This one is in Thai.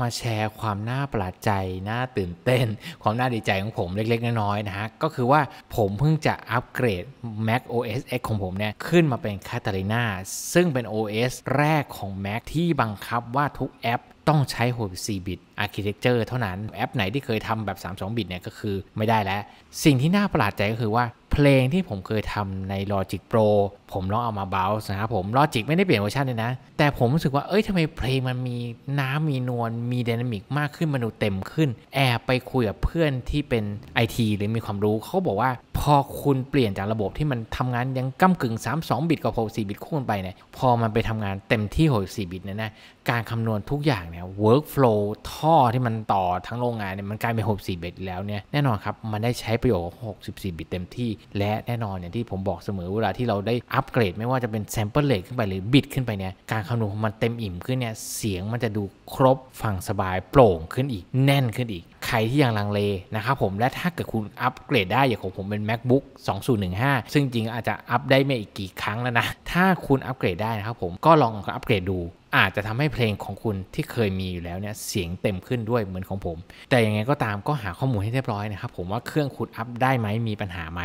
มาแชร์ความน่าประหลาดใจน่าตื่นเต้น ความน่าดีใจของผมเล็ก ๆ น้อยๆนะฮะ ก็คือว่าผมเพิ่งจะอัปเกรด Mac OS X ของผมเนี่ยขึ้นมาเป็น Catalina ซึ่งเป็น OS แรกของ Mac ที่บังคับว่าทุกแอปต้องใช้ 64 บิต architecture เท่านั้น แอปไหนที่เคยทำแบบ 32 บิตเนี่ย ก็คือไม่ได้แล้ว สิ่งที่น่าประหลาดใจก็คือว่าเพลงที่ผมเคยทำใน Logic Pro ผมลองเอามาเบลส์นะครับผม Logic ไม่ได้เปลี่ยนเวอร์ชันเลยนะ แต่ผมรู้สึกว่า เอ้ยทำไมเพลงมันมีน้ำ มีนวล มีดินามิกมากขึ้น มันดูเต็มขึ้น แอบไปคุยกับเพื่อนที่เป็น IT หรือมีความรู้ เขาบอกว่าพอคุณเปลี่ยนจากระบบที่มันทำงานยังก้ากึ่ง 3 2 บิตกับ 64 บิตคู่กันไปเนี่ย พอมันไปทำงานเต็มที่ 64 บิตเนี่ยนะ การคำนวณทุกอย่างเนี่ยเ w o r k f l o ์ท่อที่มันต่อทั้งโรงงานเนี่ย มันกลายเป็น 64 บิตแล้วเนี่ย แน่นอนครับ มันได้ใช้ประโยชน์ิบส64 บิตเต็มที่ และแน่นอนเนี่ยที่ผมบอกเสมอเวลาที่เราได้อัปเกรดไม่ว่าจะเป็นแซมเปิลเลทขึ้นไปหรือบิตขึ้นไปเนี่ย การคำนวณของมันเต็มอิ่มขึ้นเนี่ย เสียงมันจะดูครบฟังสบายโปร่งขึ้นอีกแน่นขึ้นอีกใคร ที่ยังลังเลนะครับผมและถ้าเกิดคุณอัปเกรดได้อย่างของผมเป็น macbook 2015 ซึ่งจริงอาจจะอัปได้ไม่อีกกี่ครั้งแล้วนะถ้าคุณอัปเกรดได้นะครับผมก็ลองอัปเกรดดู อาจจะทำให้เพลงของคุณที่เคยมีอยู่แล้วเนี่ยเสียงเต็มขึ้นด้วยเหมือนของผม แต่ยังไงก็ตามก็หาข้อมูลให้เรียบร้อยนะครับผมว่าเครื่องคุณอัปได้ไหมมีปัญหาไหม